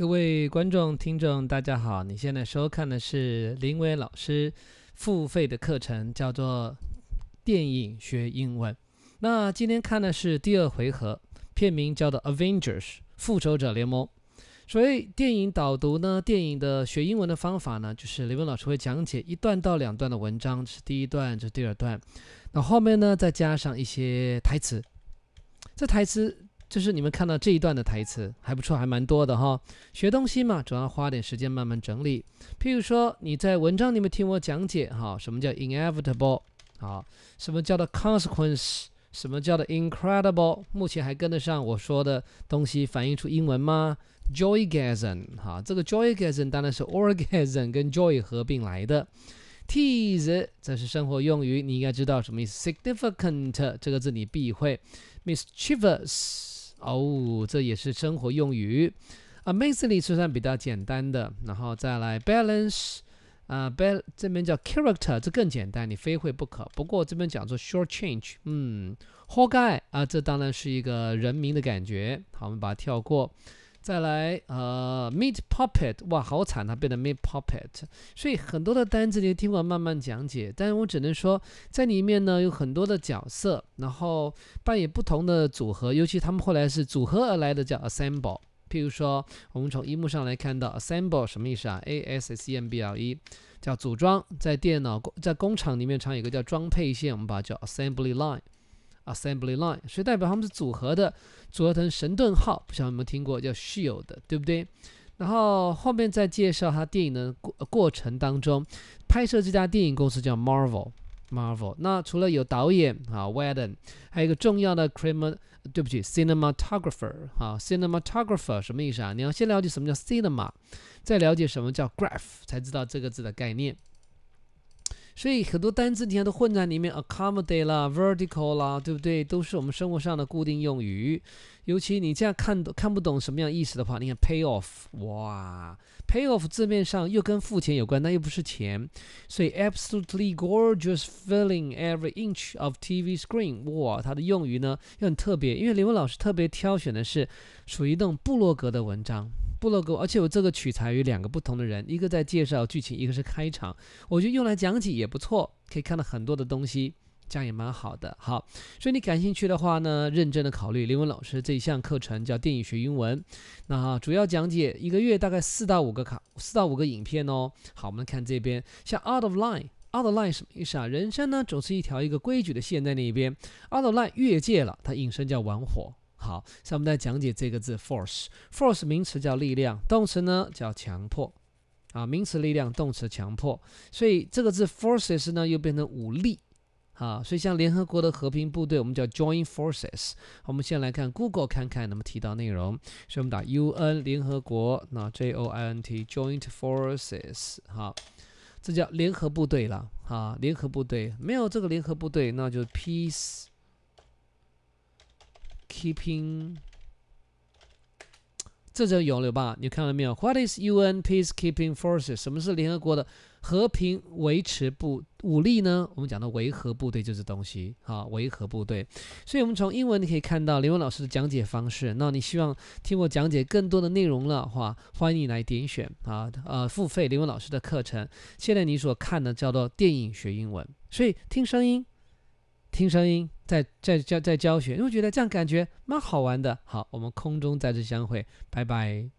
各位观众、听众，大家好！你现在收看的是林伟老师付费的课程，叫做《电影学英文》。那今天看的是第二回合，片名叫做《Avengers》（复仇者联盟）。所以电影导读呢，电影的学英文的方法呢，就是林文老师会讲解一段到两段的文章，是第一段，这是第二段。那后面呢，再加上一些台词。这台词。这是你们看到这一段的台词，还不错，还蛮多的哈。学东西嘛，总要花点时间慢慢整理。譬如说你在文章里面听我讲解哈，什么叫 inevitable，好，什么叫做 consequence，什么叫做 incredible，目前还跟得上我说的东西，反映出英文吗？joygasm，哈，这个 joygasm 当然是 orgasm 跟 joy 合并来的。tease 这是生活用语，你应该知道什么意思。significant 这个字你必会。mischievous 哦，这也是生活用语。Amazingly，是算比较简单的，然后再来 balance，啊，bal 这边叫 character，这更简单，你非会不可。不过这边讲做 short change，嗯，活该啊，这当然是一个人名的感觉。好，我们把它跳过。再来，呃，meat puppet，哇，好惨，它变得 meat puppet。所以很多的单词你听我慢慢讲解。但是我只能说，在里面呢有很多的角色，然后扮演不同的组合。尤其他们后来是组合而来的，叫 assemble。譬如说，我们从荧幕上来看到 assemble 什么意思啊？A S S E M B L E，叫组装。在电脑在工厂里面常有一个叫装配线，我们把它叫 assembly line。Assembly line，所以代表他们是组合的，组合成神盾号，不知道有没有听过叫 Shield 对不对？然后后面再介绍他电影的过过程当中，拍摄这家电影公司叫 Marvel，Marvel。那除了有导演啊，Wade，还有一个重要的 c i e m a 对不起，Cinematographer，啊，Cinematographer 什么意思啊？你要先了解什么叫 Cinema，再了解什么叫 Graph，才知道这个字的概念。所以很多单词你看都混在里面，a c c o m m o d a t e 啦，vertical 啦，对不对？都是我们生活上的固定用语。尤其你这样看看不懂什么样意思的话，你看 pay off，哇，pay off 字面上又跟付钱有关，但又不是钱。所以 absolutely gorgeous f i l l i n g every inch of TV screen，哇，它的用语呢又很特别，因为刘老师特别挑选的是属于那种部落格的文章。布洛格，而且我这个取材于两个不同的人，一个在介绍剧情，一个是开场。我觉得用来讲解也不错，可以看到很多的东西，这样也蛮好的。好，所以你感兴趣的话呢，认真的考虑林文老师这一项课程，叫电影学英文。那主要讲解一个月大概四到五个卡，四到五个影片哦。好，我们看这边，像 Out of Line，Out of Line 什么意思啊？人生呢总是一条一个规矩的线在那一边，Out of Line 越界了，它引申叫玩火。好，现在我们在讲解这个字 force。force 名词叫力量，动词呢叫强迫，啊，名词力量，动词强迫，所以这个字 forces 呢又变成武力，啊，所以像联合国的和平部队，我们叫 join forces。我们先来看 Google 看看，能不能提到内容，所以我们打 UN 联合国，那 joint joint forces，好，这叫联合部队了，啊，联合部队没有这个联合部队，那就 peace。Keeping，这就有了吧？你看到没有？What is UN peacekeeping forces？什么是联合国的和平维持部武力呢？我们讲的维和部队就是东西啊，维和部队。所以，我们从英文你可以看到林文老师的讲解方式。那你希望听我讲解更多的内容的话，欢迎你来点选啊，呃，付费林文老师的课程。现在你所看的叫做电影学英文，所以听声音。听声音，在在教在教学，我觉得这样感觉蛮好玩的。好，我们空中再次相会，拜拜。